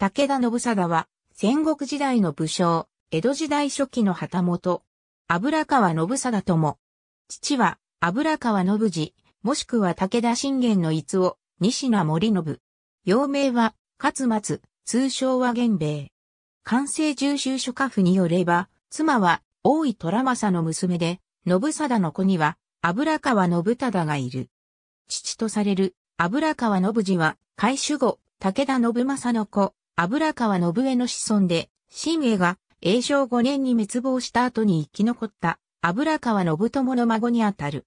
武田信貞は、戦国時代の武将、江戸時代初期の旗本、油川信貞とも、父は油川信次、もしくは武田信玄の逸を、西名森信。幼名は、勝松、通称は玄兵衛。関西重修書家父によれば、妻は、大井虎政の娘で、信貞の子には、油川信忠がいる。父とされる、油川信次は、改守後、武田信政の子、油川信江の子孫で、新江が永正5年に滅亡した後に生き残った油川信友の孫にあたる。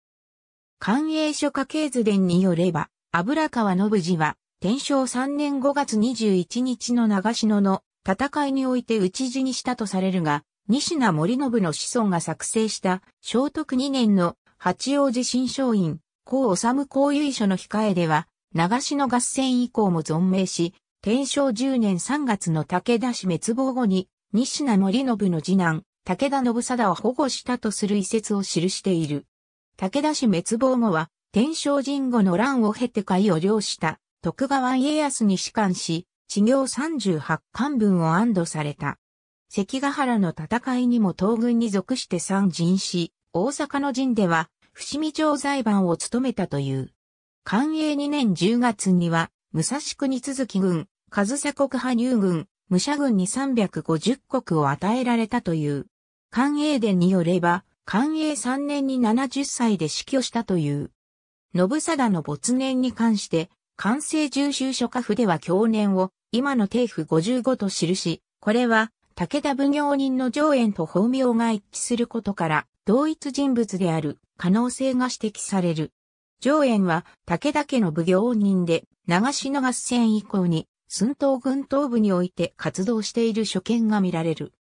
官営書家系図伝によれば、油川信次は、天正3年5月21日の長篠の戦いにおいて討ち死にしたとされるが、西名森信の子孫が作成した聖徳2年の八王子新商院、高治公有書の控えでは、長篠合戦以降も存命し、天正10年3月の武田氏滅亡後に、西名森信の次男、武田信貞を保護したとする遺説を記している。武田氏滅亡後は、天正神後の乱を経て会を領した徳川家康に仕官し、治三38巻分を安堵された。関ヶ原の戦いにも東軍に属して参陣し、大阪の陣では、伏見城裁判を務めたという。寛永2年10月には、武蔵国続き軍、ズ総国派入軍、武者軍に350国を与えられたという。関英伝によれば、関英3年に70歳で死去したという。信貞の没年に関して、関西重修書家府では去年を、今の定府55と記し、これは、武田奉行人の上縁と法名が一致することから、同一人物である可能性が指摘される。上縁は武田家の奉行人で、長篠合戦以降に寸東軍東部において活動している所見が見られる。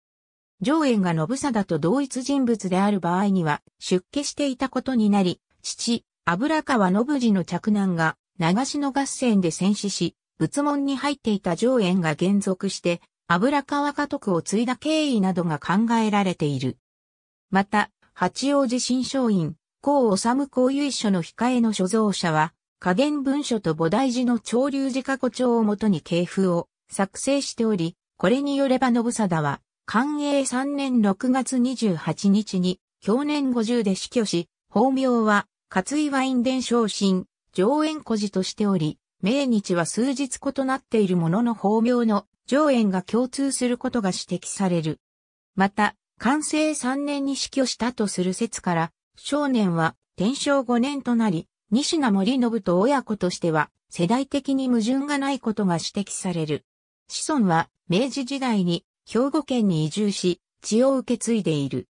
上縁が信貞と同一人物である場合には出家していたことになり、父、油川信次の着難が長篠合戦で戦死し、仏門に入っていた上縁が減続して、油川家督を継いだ経緯などが考えられている。また、八王子新商院、甲治公由書の控えの所蔵者は、加減文書と菩提寺の潮流寺過去帳をもとに系譜を作成しており、これによれば信貞は、寛永3年6月28日に、去年50で死去し、法名は、勝イン伝承神、上縁故事としており、命日は数日異なっているものの法名の上縁が共通することが指摘される。また、寛政3年に死去したとする説から、少年は天正5年となり、西名森信と親子としては、世代的に矛盾がないことが指摘される。子孫は、明治時代に、兵庫県に移住し、血を受け継いでいる。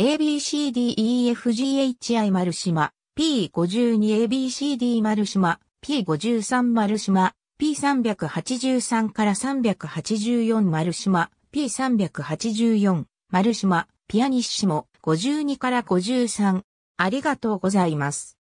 ABCDEFGHI 丸島、P52ABCD 丸島、P53 丸島、P383 から384丸島、P384 丸島、ピアニッシモ52から53。ありがとうございます。